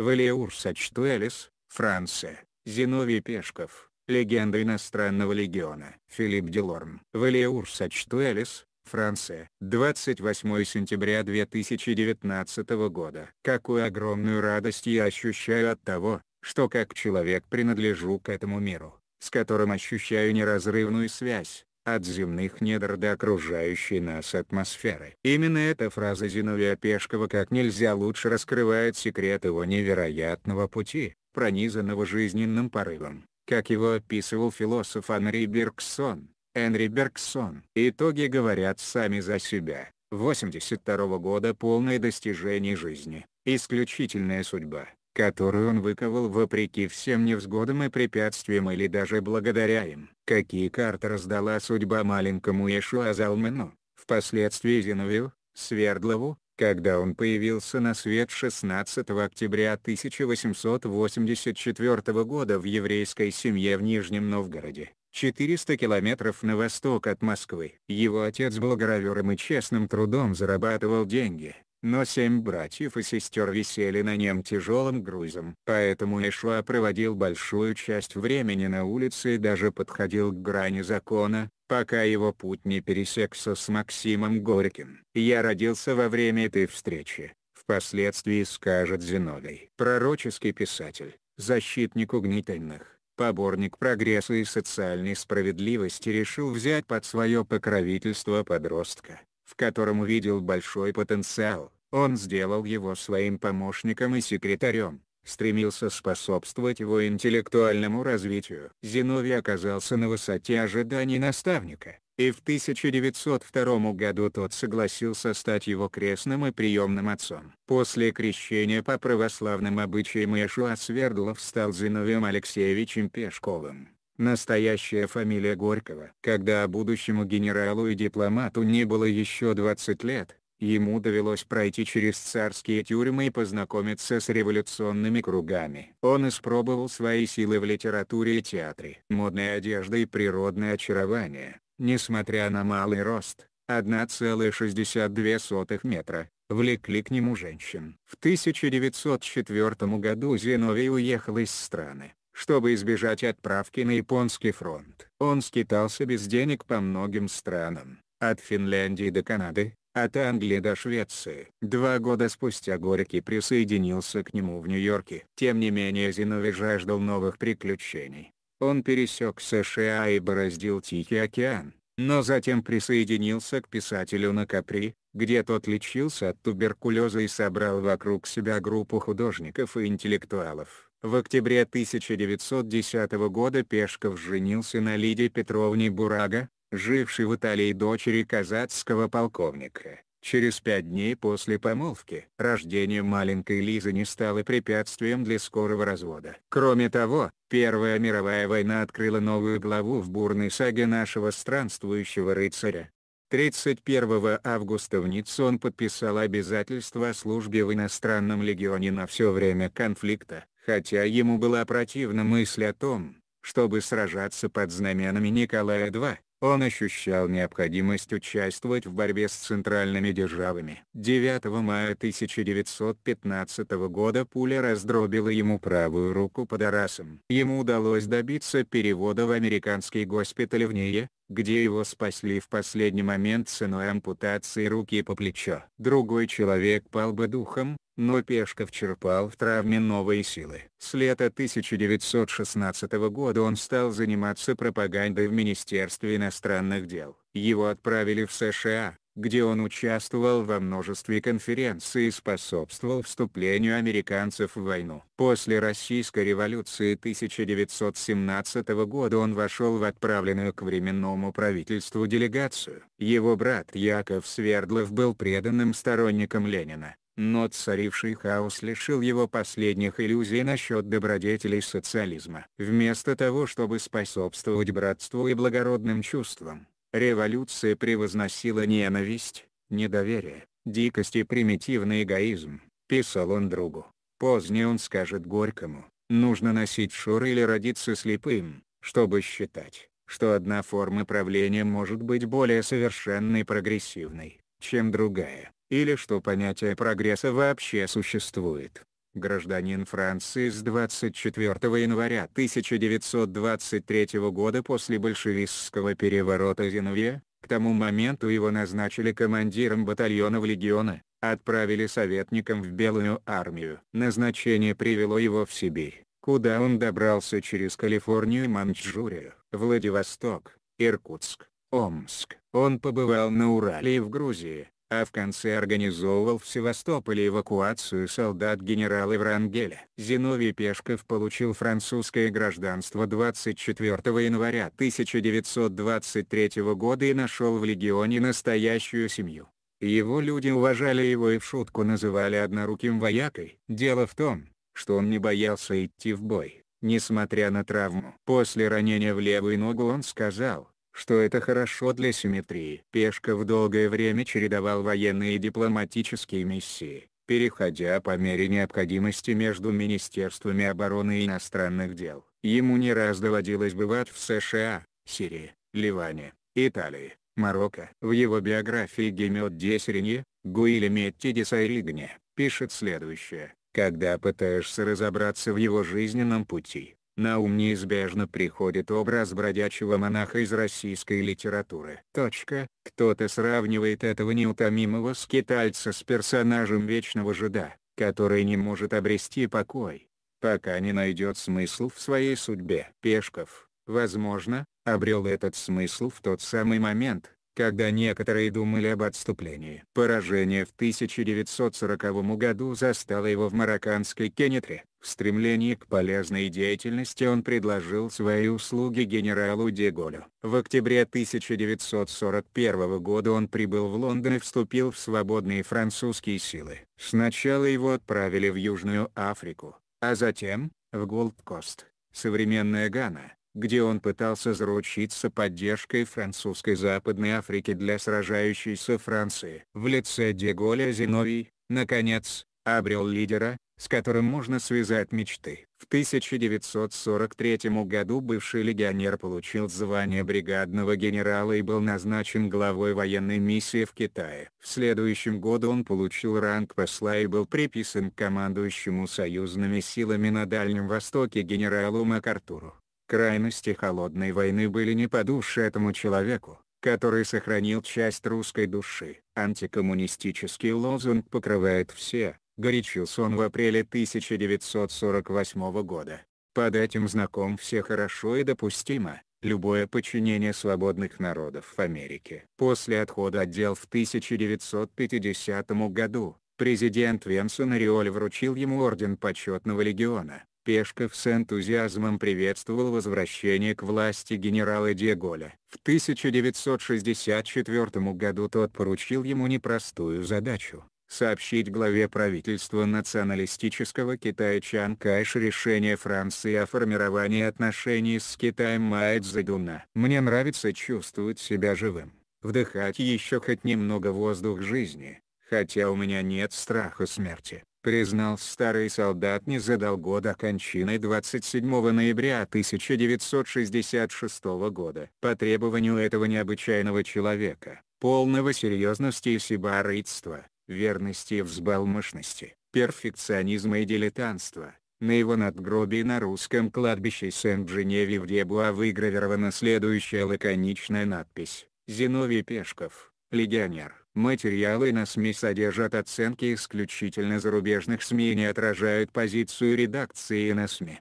Валиур Сачтуэлис, Франция, Зиновий Пешков, легенда иностранного легиона. Филипп Делорм. Валиур Сачтуэлис, Франция, 28 сентября 2019 года. Какую огромную радость я ощущаю от того, что как человек принадлежу к этому миру, с которым ощущаю неразрывную связь, от земных недр до окружающей нас атмосферы. Именно эта фраза Зиновия Пешкова как нельзя лучше раскрывает секрет его невероятного пути, пронизанного жизненным порывом, как его описывал философ Анри Бергсон. Энри Бергсон. Итоги говорят сами за себя. 82 -го года полное достижение жизни, исключительная судьба, которую он выковал вопреки всем невзгодам и препятствиям или даже благодаря им. Какие карты раздала судьба маленькому Иешуа Залмену, впоследствии Зиновию, Свердлову, когда он появился на свет 16 октября 1884 года в еврейской семье в Нижнем Новгороде, 400 километров на восток от Москвы. Его отец был гравером и честным трудом зарабатывал деньги но семь братьев и сестер висели на нем тяжелым грузом. Поэтому Ишуа проводил большую часть времени на улице и даже подходил к грани закона, пока его путь не пересекся с Максимом Горьким. «Я родился во время этой встречи», — впоследствии скажет Зиновий. Пророческий писатель, защитник угнетенных поборник прогресса и социальной справедливости решил взять под свое покровительство подростка, в котором увидел большой потенциал. Он сделал его своим помощником и секретарем, стремился способствовать его интеллектуальному развитию. Зиновий оказался на высоте ожиданий наставника, и в 1902 году тот согласился стать его крестным и приемным отцом. После крещения по православным обычаям Иешуа Свердлов стал Зиновием Алексеевичем Пешковым настоящая фамилия Горького. Когда будущему генералу и дипломату не было еще 20 лет, ему довелось пройти через царские тюрьмы и познакомиться с революционными кругами. Он испробовал свои силы в литературе и театре. Модная одежда и природное очарование, несмотря на малый рост, 1,62 метра, влекли к нему женщин. В 1904 году Зиновий уехал из страны. Чтобы избежать отправки на японский фронт, он скитался без денег по многим странам, от Финляндии до Канады, от Англии до Швеции. Два года спустя Горький присоединился к нему в Нью-Йорке. Тем не менее Зиновий жаждал новых приключений. Он пересек США и бороздил Тихий океан, но затем присоединился к писателю на Капри, где тот лечился от туберкулеза и собрал вокруг себя группу художников и интеллектуалов. В октябре 1910 года Пешков женился на Лиде Петровне Бурага, жившей в Италии дочери казацкого полковника. Через пять дней после помолвки рождение маленькой Лизы не стало препятствием для скорого развода. Кроме того, Первая мировая война открыла новую главу в бурной саге нашего странствующего рыцаря. 31 августа в Ницце он подписал обязательство о службе в иностранном легионе на все время конфликта хотя а ему была противна мысль о том, чтобы сражаться под знаменами Николая II, он ощущал необходимость участвовать в борьбе с центральными державами. 9 мая 1915 года пуля раздробила ему правую руку под Арасом. Ему удалось добиться перевода в американский госпиталь в Нее где его спасли в последний момент ценой ампутации руки по плечо. Другой человек пал бы духом, но Пешков черпал в травме новые силы. С лета 1916 года он стал заниматься пропагандой в Министерстве иностранных дел. Его отправили в США, где он участвовал во множестве конференций и способствовал вступлению американцев в войну. После Российской революции 1917 года он вошел в отправленную к Временному правительству делегацию. Его брат Яков Свердлов был преданным сторонником Ленина но царивший хаос лишил его последних иллюзий насчет добродетелей социализма. Вместо того чтобы способствовать братству и благородным чувствам, Революция превозносила ненависть, недоверие, дикость и примитивный эгоизм, писал он другу. Позднее он скажет Горькому, нужно носить шоры или родиться слепым, чтобы считать, что одна форма правления может быть более совершенной и прогрессивной, чем другая, или что понятие прогресса вообще существует гражданин Франции с 24 января 1923 года после большевистского переворота Зиновья, к тому моменту его назначили командиром батальонов легиона, отправили советником в Белую армию. Назначение привело его в Сибирь, куда он добрался через Калифорнию и Манчжурию, Владивосток, Иркутск, Омск. Он побывал на Урале и в Грузии, а в конце организовывал в Севастополе эвакуацию солдат генерала Врангеля. Зиновий Пешков получил французское гражданство 24 января 1923 года и нашел в легионе настоящую семью. Его люди уважали его и в шутку называли одноруким воякой. Дело в том, что он не боялся идти в бой, несмотря на травму. После ранения в левую ногу он сказал, что это хорошо для симметрии. Пешков долгое время чередовал военные и дипломатические миссии, переходя по мере необходимости между министерствами обороны и иностранных дел. Ему не раз доводилось бывать в США, Сирии, Ливане, Италии, Марокко. В его биографии Гемет Десеринье, Гуилеметти Десайригне, пишет следующее. Когда пытаешься разобраться в его жизненном пути, на ум неизбежно приходит образ бродячего монаха из российской литературы. Точка. Кто-то сравнивает этого неутомимого скитальца с персонажем вечного жида, который не может обрести покой, пока не найдет смысл в своей судьбе. Пешков, возможно, обрел этот смысл в тот самый момент, когда некоторые думали об отступлении. Поражение в 1940 году застало его в марокканской Кенетре. В стремлении к полезной деятельности он предложил свои услуги генералу Деголю. В октябре 1941 года он прибыл в Лондон и вступил в свободные французские силы. Сначала его отправили в Южную Африку, а затем, в Голдкост, современная Гана где он пытался заручиться поддержкой французской Западной Африки для сражающейся Франции. В лице Деголя Зиновий, наконец, обрел лидера, с которым можно связать мечты. В 1943 году бывший легионер получил звание бригадного генерала и был назначен главой военной миссии в Китае. В следующем году он получил ранг посла и был приписан командующему союзными силами на Дальнем Востоке генералу МакАртуру. Крайности холодной войны были не по душе этому человеку который сохранил часть русской души. Антикоммунистический лозунг покрывает все, горячился он в апреле 1948 года. Под этим знаком все хорошо и допустимо, любое подчинение свободных народов в Америке. После отхода от дел в 1950 году, президент Венсон Риоль вручил ему Орден Почетного Легиона. Пешков с энтузиазмом приветствовал возвращение к власти генерала Деголя. В 1964 году тот поручил ему непростую задачу сообщить главе правительства националистического Китая Чан Кайш решение Франции о формировании отношений с Китаем Майт Задуна. Мне нравится чувствовать себя живым, вдыхать еще хоть немного воздух жизни, хотя у меня нет страха смерти признал старый солдат незадолго до кончины 27 ноября 1966 года. По требованию этого необычайного человека, полного серьезности и сибарытства, верности и взбалмошности, перфекционизма и дилетантства. На его надгробии на русском кладбище сент женеве в Дебуа выгравирована следующая лаконичная надпись «Зиновий Пешков, легионер». Материалы на СМИ содержат оценки исключительно зарубежных СМИ и не отражают позицию редакции на СМИ.